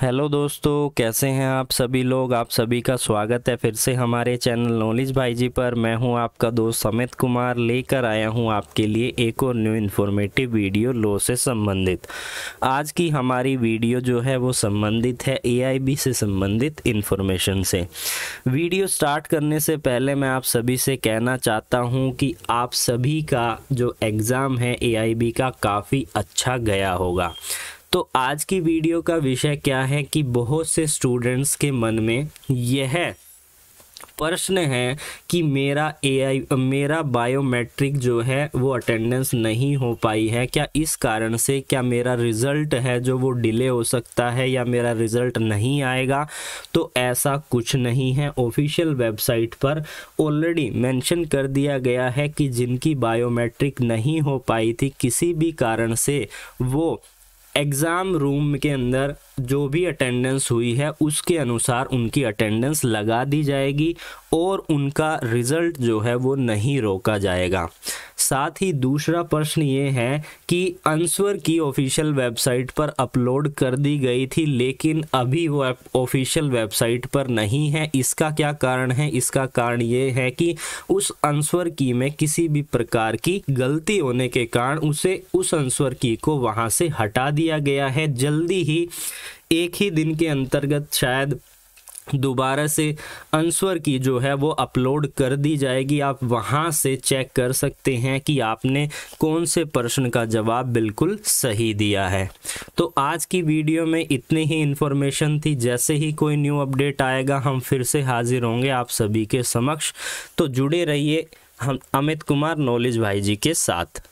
hello दोस्तों कैसे हैं आप सभी लोग आप सभी का स्वागत है फिर से हमारे चैनल नॉलेज भाई जी पर मैं हूं आपका दोस्त समित कुमार लेकर आया हूं आपके लिए एक और न्यू इन्फॉर्मेटिव वीडियो लो से संबंधित आज की हमारी वीडियो जो है वो संबंधित है एआईबी से संबंधित इन्फॉर्मेशन से वीडियो स्टार्ट करने से पहले मैं आप सभी से कहना चाहता हूँ कि आप सभी का जो एग्ज़ाम है ए का काफ़ी अच्छा गया होगा तो आज की वीडियो का विषय क्या है कि बहुत से स्टूडेंट्स के मन में यह प्रश्न है कि मेरा एआई मेरा बायोमेट्रिक जो है वो अटेंडेंस नहीं हो पाई है क्या इस कारण से क्या मेरा रिज़ल्ट है जो वो डिले हो सकता है या मेरा रिज़ल्ट नहीं आएगा तो ऐसा कुछ नहीं है ऑफिशियल वेबसाइट पर ऑलरेडी मेंशन कर दिया गया है कि जिनकी बायोमेट्रिक नहीं हो पाई थी किसी भी कारण से वो एग्ज़ाम रूम के अंदर जो भी अटेंडेंस हुई है उसके अनुसार उनकी अटेंडेंस लगा दी जाएगी और उनका रिज़ल्ट जो है वो नहीं रोका जाएगा साथ ही दूसरा प्रश्न ये है कि अंसवर की ऑफिशियल वेबसाइट पर अपलोड कर दी गई थी लेकिन अभी वो ऑफिशियल वेबसाइट पर नहीं है इसका क्या कारण है इसका कारण ये है कि उस अंसवर की में किसी भी प्रकार की गलती होने के कारण उसे उस अंसवर की को वहाँ से हटा दिया गया है जल्दी ही एक ही दिन के अंतर्गत शायद दोबारा से आंसर की जो है वो अपलोड कर दी जाएगी आप वहाँ से चेक कर सकते हैं कि आपने कौन से प्रश्न का जवाब बिल्कुल सही दिया है तो आज की वीडियो में इतनी ही इन्फॉर्मेशन थी जैसे ही कोई न्यू अपडेट आएगा हम फिर से हाजिर होंगे आप सभी के समक्ष तो जुड़े रहिए हम अमित कुमार नॉलेज भाई जी के साथ